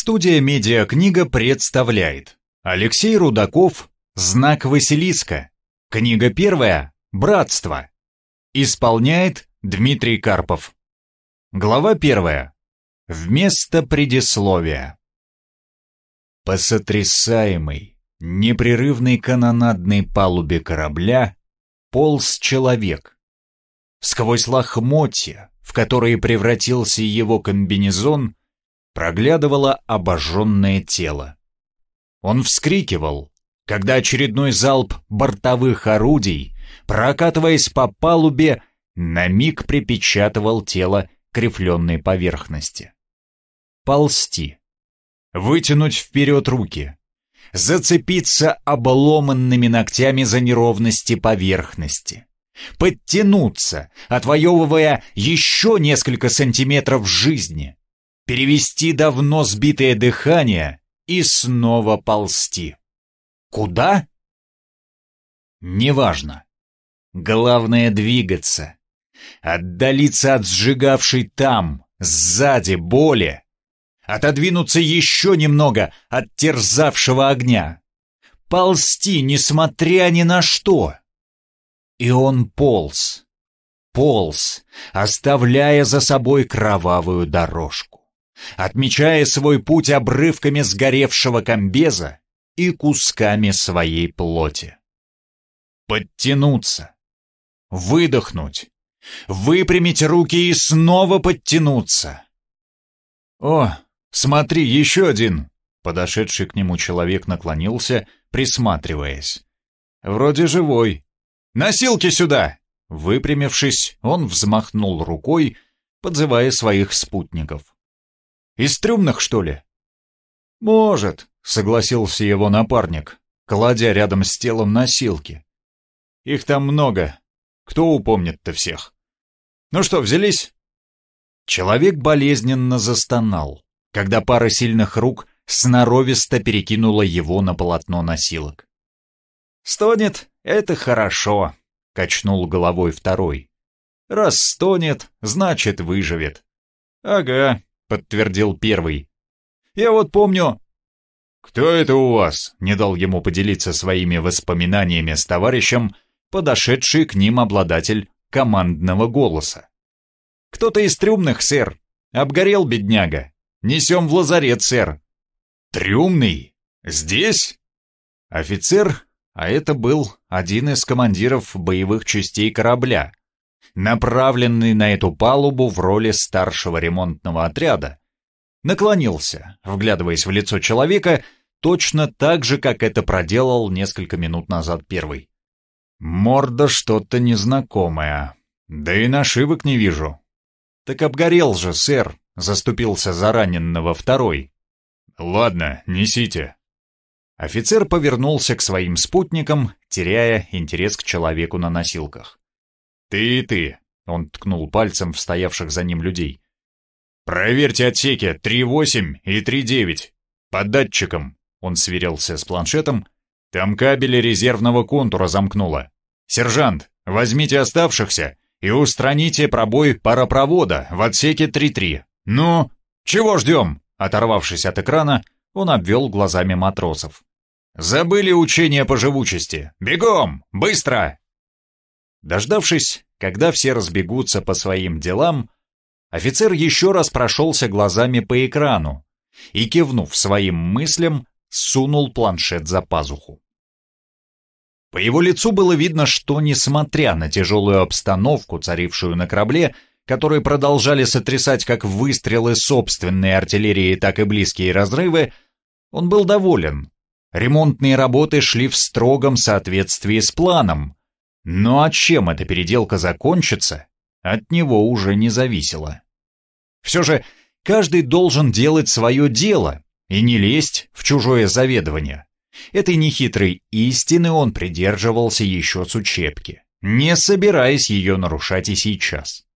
Студия «Медиакнига» представляет Алексей Рудаков «Знак Василиска» Книга первая «Братство» Исполняет Дмитрий Карпов Глава первая Вместо предисловия По сотрясаемой, непрерывной канонадной палубе корабля полз человек. Сквозь лохмотья, в которые превратился его комбинезон, проглядывало обожженное тело. Он вскрикивал, когда очередной залп бортовых орудий, прокатываясь по палубе, на миг припечатывал тело к рифленой поверхности. Ползти. Вытянуть вперед руки. Зацепиться обломанными ногтями за неровности поверхности. Подтянуться, отвоевывая еще несколько сантиметров жизни перевести давно сбитое дыхание и снова ползти. Куда? Неважно. Главное двигаться. Отдалиться от сжигавшей там, сзади, боли. Отодвинуться еще немного от терзавшего огня. Ползти, несмотря ни на что. И он полз, полз, оставляя за собой кровавую дорожку отмечая свой путь обрывками сгоревшего комбеза и кусками своей плоти. Подтянуться. Выдохнуть. Выпрямить руки и снова подтянуться. «О, смотри, еще один!» Подошедший к нему человек наклонился, присматриваясь. «Вроде живой. Носилки сюда!» Выпрямившись, он взмахнул рукой, подзывая своих спутников. Из трюмных, что ли?» «Может», — согласился его напарник, кладя рядом с телом носилки. «Их там много. Кто упомнит-то всех?» «Ну что, взялись?» Человек болезненно застонал, когда пара сильных рук сноровисто перекинула его на полотно носилок. «Стонет — это хорошо», — качнул головой второй. «Раз стонет, значит, выживет». «Ага, — подтвердил первый. «Я вот помню...» «Кто это у вас?» — не дал ему поделиться своими воспоминаниями с товарищем, подошедший к ним обладатель командного голоса. «Кто-то из трюмных, сэр. Обгорел бедняга. Несем в лазарет, сэр». «Трюмный? Здесь?» Офицер, а это был один из командиров боевых частей корабля, направленный на эту палубу в роли старшего ремонтного отряда, наклонился, вглядываясь в лицо человека, точно так же, как это проделал несколько минут назад первый. Морда что-то незнакомая, да и нашивок не вижу. Так обгорел же, сэр, заступился за раненного второй. Ладно, несите. Офицер повернулся к своим спутникам, теряя интерес к человеку на носилках. «Ты и ты!» — он ткнул пальцем в стоявших за ним людей. «Проверьте отсеки 3.8 и 3.9. По датчикам!» — он сверился с планшетом. «Там кабели резервного контура замкнуло. Сержант, возьмите оставшихся и устраните пробой паропровода в отсеке 3.3. Ну, чего ждем?» Оторвавшись от экрана, он обвел глазами матросов. «Забыли учение по живучести! Бегом! Быстро!» Дождавшись, когда все разбегутся по своим делам, офицер еще раз прошелся глазами по экрану и, кивнув своим мыслям, сунул планшет за пазуху. По его лицу было видно, что, несмотря на тяжелую обстановку, царившую на корабле, которые продолжали сотрясать как выстрелы собственной артиллерии, так и близкие разрывы, он был доволен. Ремонтные работы шли в строгом соответствии с планом, но а чем эта переделка закончится, от него уже не зависело. Все же каждый должен делать свое дело и не лезть в чужое заведование. Этой нехитрой истины он придерживался еще с учебки, не собираясь ее нарушать и сейчас.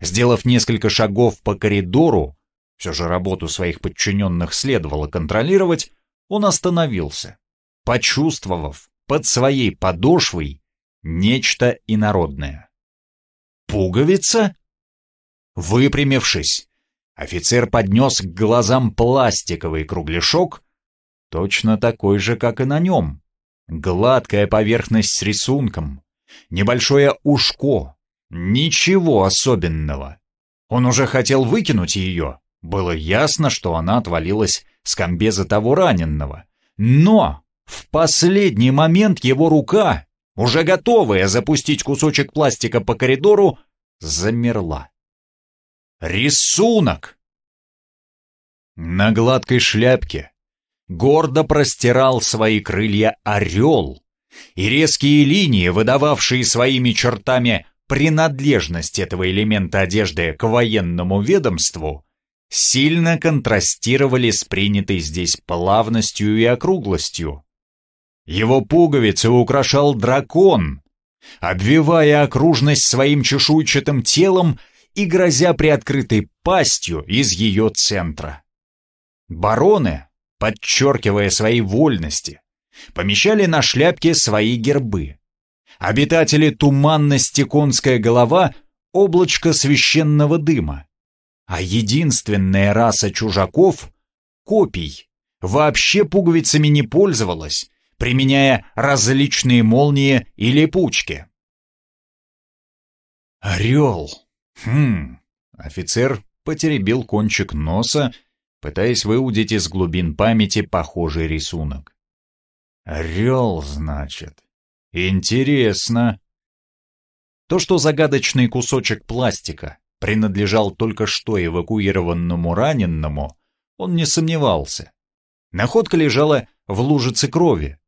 Сделав несколько шагов по коридору, все же работу своих подчиненных следовало контролировать, он остановился, почувствовав под своей подошвой Нечто инородное. «Пуговица?» Выпрямившись, офицер поднес к глазам пластиковый кругляшок, точно такой же, как и на нем. Гладкая поверхность с рисунком, небольшое ушко, ничего особенного. Он уже хотел выкинуть ее, было ясно, что она отвалилась с комбеза того раненного. Но в последний момент его рука уже готовая запустить кусочек пластика по коридору, замерла. Рисунок! На гладкой шляпке гордо простирал свои крылья орел, и резкие линии, выдававшие своими чертами принадлежность этого элемента одежды к военному ведомству, сильно контрастировали с принятой здесь плавностью и округлостью, его пуговицы украшал дракон, обвивая окружность своим чешуйчатым телом и грозя приоткрытой пастью из ее центра. Бароны, подчеркивая свои вольности, помещали на шляпке свои гербы. Обитатели туманности конская голова — облачко священного дыма, а единственная раса чужаков — копий — вообще пуговицами не пользовалась применяя различные молнии или пучки. «Орел! Хм!» Офицер потеребил кончик носа, пытаясь выудить из глубин памяти похожий рисунок. «Орел, значит. Интересно!» То, что загадочный кусочек пластика принадлежал только что эвакуированному раненному, он не сомневался. Находка лежала в лужице крови,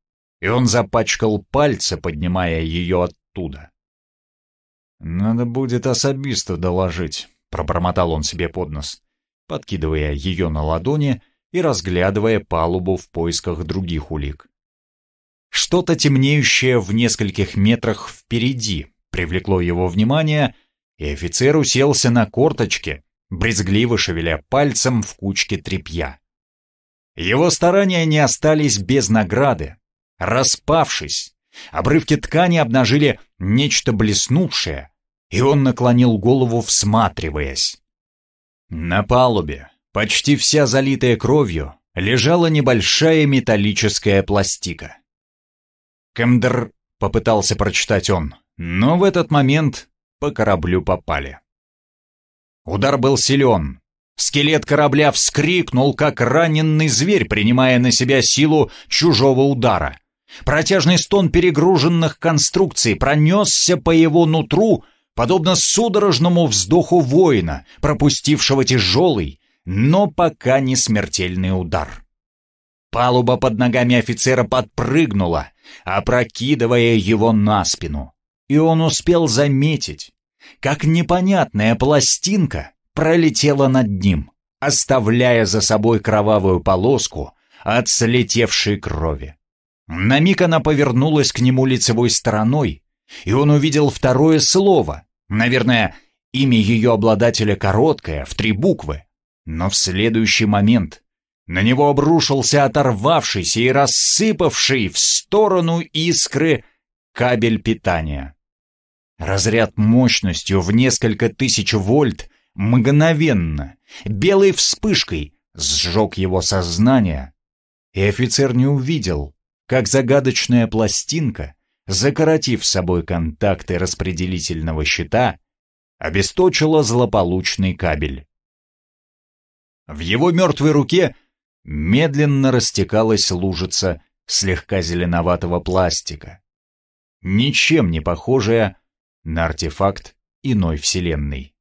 и он запачкал пальцы, поднимая ее оттуда. «Надо будет особисто доложить», — пробормотал он себе под нос, подкидывая ее на ладони и разглядывая палубу в поисках других улик. Что-то темнеющее в нескольких метрах впереди привлекло его внимание, и офицер уселся на корточке, брезгливо шевеля пальцем в кучке тряпья. Его старания не остались без награды распавшись. Обрывки ткани обнажили нечто блеснувшее, и он наклонил голову, всматриваясь. На палубе, почти вся залитая кровью, лежала небольшая металлическая пластика. «Кэмдр», — попытался прочитать он, но в этот момент по кораблю попали. Удар был силен. Скелет корабля вскрикнул, как раненный зверь, принимая на себя силу чужого удара — Протяжный стон перегруженных конструкций пронесся по его нутру, подобно судорожному вздоху воина, пропустившего тяжелый, но пока не смертельный удар. Палуба под ногами офицера подпрыгнула, опрокидывая его на спину, и он успел заметить, как непонятная пластинка пролетела над ним, оставляя за собой кровавую полоску от слетевшей крови. На миг она повернулась к нему лицевой стороной, и он увидел второе слово. Наверное, имя ее обладателя короткое, в три буквы. Но в следующий момент на него обрушился оторвавшийся и рассыпавший в сторону искры кабель питания. Разряд мощностью в несколько тысяч вольт мгновенно, белой вспышкой, сжег его сознание, и офицер не увидел, как загадочная пластинка, закоротив собой контакты распределительного щита, обесточила злополучный кабель. В его мертвой руке медленно растекалась лужица слегка зеленоватого пластика, ничем не похожая на артефакт иной вселенной.